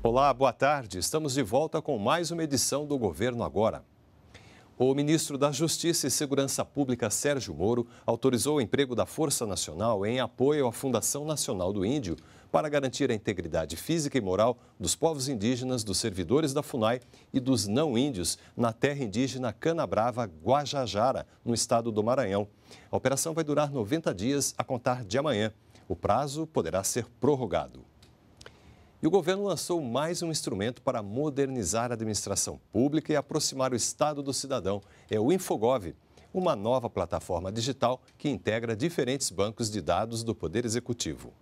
Olá, boa tarde. Estamos de volta com mais uma edição do Governo Agora. O ministro da Justiça e Segurança Pública, Sérgio Moro, autorizou o emprego da Força Nacional em apoio à Fundação Nacional do Índio para garantir a integridade física e moral dos povos indígenas, dos servidores da FUNAI e dos não índios na terra indígena Canabrava, Guajajara, no estado do Maranhão. A operação vai durar 90 dias a contar de amanhã. O prazo poderá ser prorrogado. E o governo lançou mais um instrumento para modernizar a administração pública e aproximar o Estado do cidadão. É o Infogov, uma nova plataforma digital que integra diferentes bancos de dados do Poder Executivo.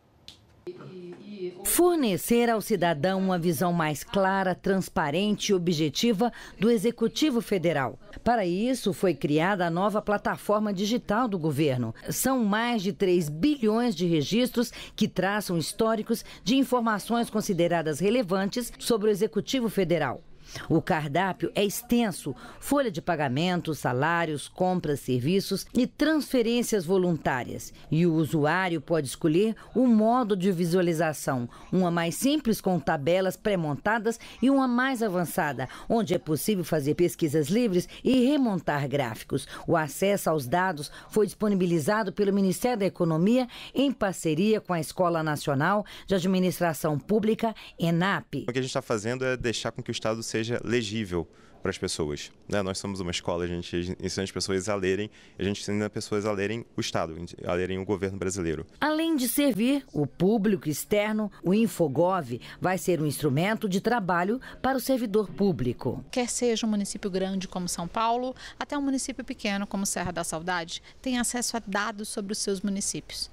Fornecer ao cidadão uma visão mais clara, transparente e objetiva do Executivo Federal. Para isso, foi criada a nova plataforma digital do governo. São mais de 3 bilhões de registros que traçam históricos de informações consideradas relevantes sobre o Executivo Federal. O cardápio é extenso: folha de pagamento, salários, compras, serviços e transferências voluntárias. E o usuário pode escolher o modo de visualização: uma mais simples com tabelas pré-montadas e uma mais avançada, onde é possível fazer pesquisas livres e remontar gráficos. O acesso aos dados foi disponibilizado pelo Ministério da Economia em parceria com a Escola Nacional de Administração Pública, ENAP. O que a gente está fazendo é deixar com que o Estado seja seja legível para as pessoas. Né? Nós somos uma escola, a gente ensina as pessoas a lerem, a gente ensina as pessoas a lerem o Estado, a lerem o governo brasileiro. Além de servir o público externo, o Infogov vai ser um instrumento de trabalho para o servidor público. Quer seja um município grande como São Paulo, até um município pequeno como Serra da Saudade, tem acesso a dados sobre os seus municípios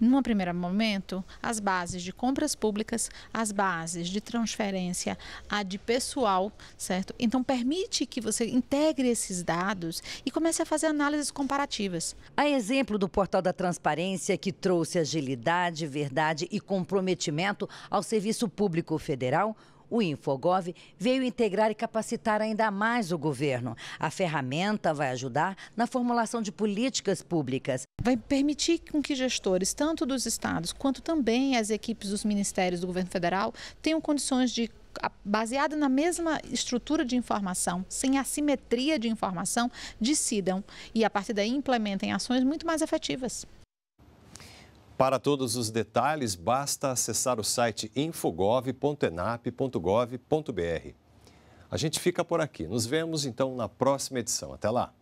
numa primeiro momento, as bases de compras públicas, as bases de transferência, a de pessoal, certo? Então, permite que você integre esses dados e comece a fazer análises comparativas. A exemplo do Portal da Transparência, que trouxe agilidade, verdade e comprometimento ao Serviço Público Federal, o Infogov veio integrar e capacitar ainda mais o governo. A ferramenta vai ajudar na formulação de políticas públicas. Vai permitir com que gestores, tanto dos estados quanto também as equipes dos ministérios do governo federal, tenham condições de baseada na mesma estrutura de informação, sem assimetria de informação, decidam e a partir daí implementem ações muito mais efetivas. Para todos os detalhes, basta acessar o site infogov.enap.gov.br. A gente fica por aqui. Nos vemos então na próxima edição. Até lá!